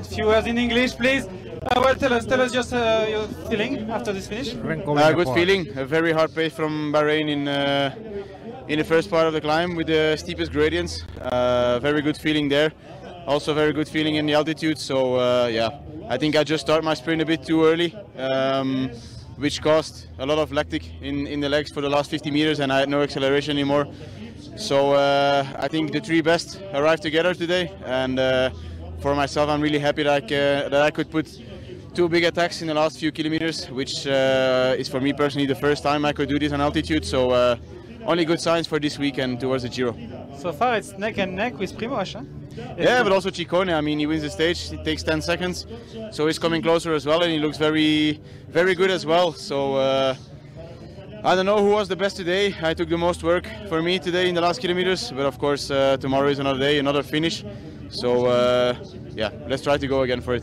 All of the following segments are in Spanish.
A few words in English, please. Uh, well, tell us, tell us just uh, your feeling after this finish. Uh, good feeling. A very hard pace from Bahrain in uh, in the first part of the climb with the steepest gradients. Uh, very good feeling there. Also very good feeling in the altitude. So uh, yeah, I think I just started my sprint a bit too early, um, which caused a lot of lactic in in the legs for the last 50 meters, and I had no acceleration anymore. So uh, I think the three best arrived together today, and for myself, I'm really happy that I, that I could put two big attacks in the last few kilometers, which uh, is for me personally the first time I could do this on altitude. So uh, only good signs for this weekend towards the Giro. So far, it's neck and neck with Primoz. Huh? Yeah, but also Ciccone. I mean, he wins the stage. It takes 10 seconds, so he's coming closer as well, and he looks very, very good as well. So. Uh, I don't know who was the best today. I took the most work for me today in the last kilometers, but of course uh, tomorrow is another day, another finish. So, uh, yeah, let's try to go again for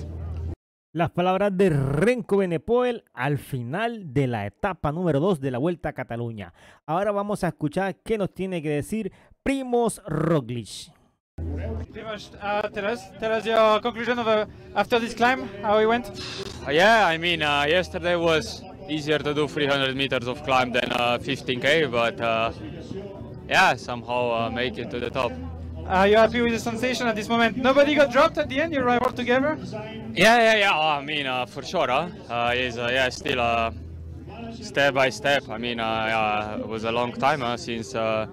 Las palabras de Renko Benepoel al final de la etapa número 2 de la Vuelta a Cataluña. Ahora vamos a escuchar qué nos tiene que decir Primos Roglic. Primos, uh, tell us, tell us your conclusion of, uh, after this climb, how it went. Uh, yeah, I mean, uh, yesterday was easier to do 300 meters of climb than 15k, uh, but uh, yeah, somehow make it to the top. Are uh, you happy with the sensation at this moment? Nobody got dropped at the end? You arrived all together? Yeah, yeah, yeah. Oh, I mean, uh, for sure. Huh? Uh, uh, yeah, still uh, step by step. I mean, uh, yeah, it was a long time uh, since I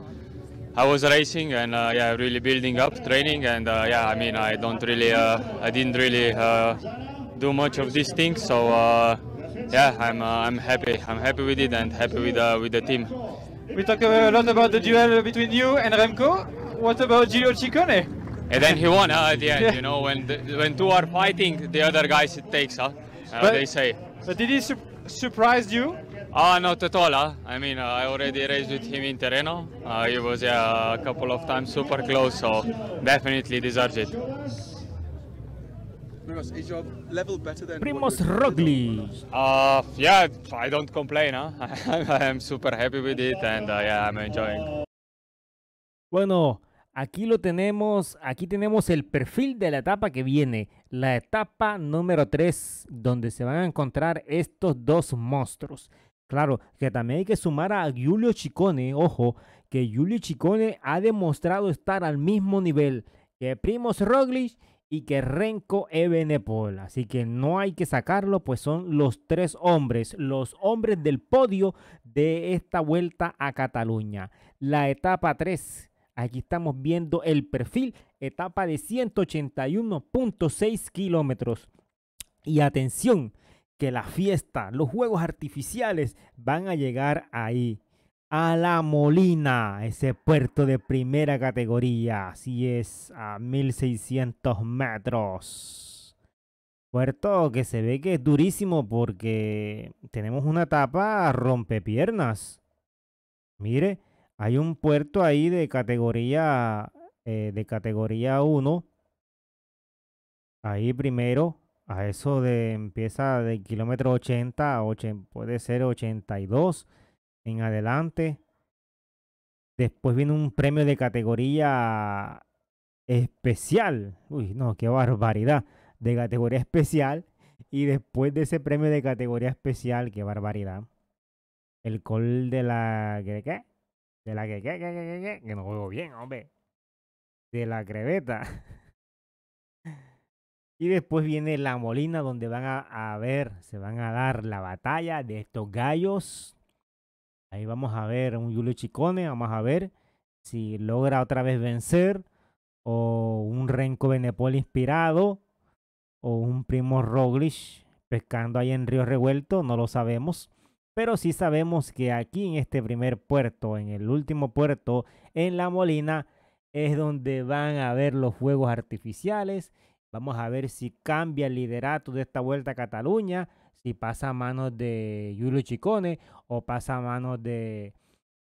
was racing and yeah, really building up, training, and yeah, I mean, I don't really, I didn't really do much of these things. So yeah, I'm I'm happy. I'm happy with it and happy with with the team. We talked a lot about the duel between you and Remco what about Giro Ciccone? And then he won uh, at the end, yeah. you know, when the, when two are fighting, the other guy takes, huh? Uh, but, they say. But did he su surprise you? Ah, uh, not at all. Huh? I mean, uh, I already raced with him in Terreno. Uh, he was a couple of times super close, so definitely deserves it. Primoz Roglic. Uh, yeah, I don't complain. Huh? I am super happy with it, and uh, yeah, I'm enjoying. Bueno, Aquí lo tenemos, aquí tenemos el perfil de la etapa que viene, la etapa número 3, donde se van a encontrar estos dos monstruos. Claro, que también hay que sumar a Giulio Chicone, ojo, que Giulio Chicone ha demostrado estar al mismo nivel que Primos Roglic y que Renko Ebenepol. Así que no hay que sacarlo, pues son los tres hombres, los hombres del podio de esta vuelta a Cataluña. La etapa 3 Aquí estamos viendo el perfil, etapa de 181.6 kilómetros. Y atención, que la fiesta, los juegos artificiales van a llegar ahí. A la Molina, ese puerto de primera categoría. si es, a 1600 metros. Puerto que se ve que es durísimo porque tenemos una etapa rompepiernas. Mire, hay un puerto ahí de categoría, eh, de categoría 1. Ahí primero, a eso de empieza de kilómetro 80, a puede ser 82 en adelante. Después viene un premio de categoría especial. Uy, no, qué barbaridad. De categoría especial. Y después de ese premio de categoría especial, qué barbaridad. El col de la. ¿Qué? De la que, que, que, que, que, juego bien, hombre. De la creveta. Y después viene la molina donde van a, ver, se van a dar la batalla de estos gallos. Ahí vamos a ver un Julio Chicone, vamos a ver si logra otra vez vencer. O un Renko Benepol inspirado. O un primo Roglish pescando ahí en Río Revuelto, no lo sabemos. Pero sí sabemos que aquí en este primer puerto, en el último puerto, en La Molina, es donde van a ver los fuegos artificiales. Vamos a ver si cambia el liderato de esta vuelta a Cataluña, si pasa a manos de Julio Chicone o pasa a manos de,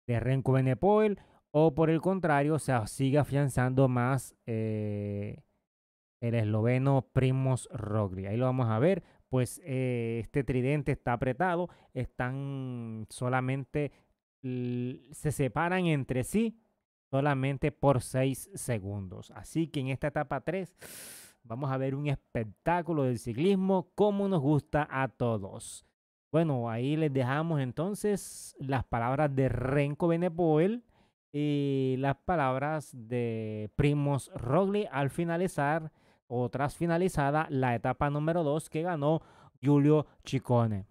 de Renko Benepoel o por el contrario se sigue afianzando más eh, el esloveno Primos Rogli. Ahí lo vamos a ver pues eh, este tridente está apretado, están solamente, se separan entre sí solamente por seis segundos. Así que en esta etapa 3 vamos a ver un espectáculo del ciclismo como nos gusta a todos. Bueno, ahí les dejamos entonces las palabras de Renko Benepoel y las palabras de Primos Rogli al finalizar otras finalizada la etapa número 2 que ganó Julio Chicone.